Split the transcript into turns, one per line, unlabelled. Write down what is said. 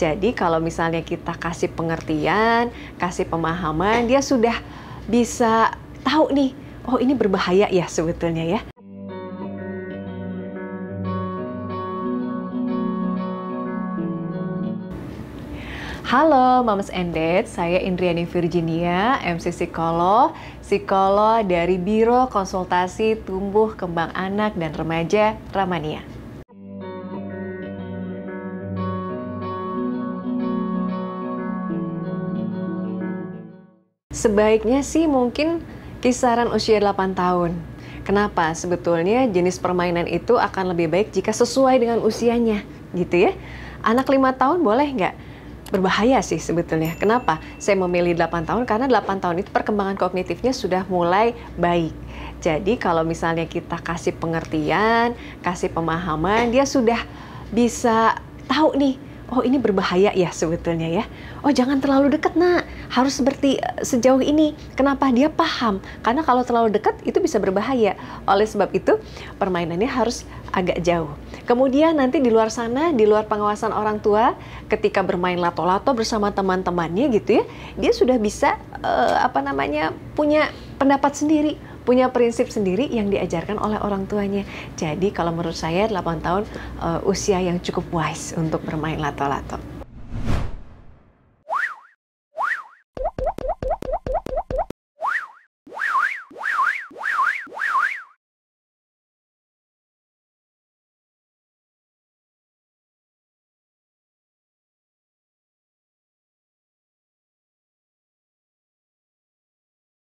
Jadi kalau misalnya kita kasih pengertian, kasih pemahaman, dia sudah bisa tahu nih, oh ini berbahaya ya sebetulnya ya. Halo Mams and Dad, saya Indriani Virginia, MC Psikolog, psikolog dari Biro Konsultasi Tumbuh Kembang Anak dan Remaja Ramania. Sebaiknya sih mungkin kisaran usia 8 tahun. Kenapa? Sebetulnya jenis permainan itu akan lebih baik jika sesuai dengan usianya, gitu ya. Anak lima tahun boleh nggak? Berbahaya sih sebetulnya. Kenapa? Saya memilih 8 tahun karena 8 tahun itu perkembangan kognitifnya sudah mulai baik. Jadi kalau misalnya kita kasih pengertian, kasih pemahaman, dia sudah bisa tahu nih, oh ini berbahaya ya sebetulnya ya. Oh jangan terlalu dekat nak harus seperti eh, sejauh ini. Kenapa dia paham? Karena kalau terlalu dekat itu bisa berbahaya. Oleh sebab itu, permainannya harus agak jauh. Kemudian nanti di luar sana, di luar pengawasan orang tua, ketika bermain lato-lato bersama teman-temannya gitu ya, dia sudah bisa uh, apa namanya punya pendapat sendiri punya prinsip sendiri yang diajarkan oleh orang tuanya. Jadi kalau menurut saya 8 tahun uh, usia yang cukup wise untuk bermain lato-lato.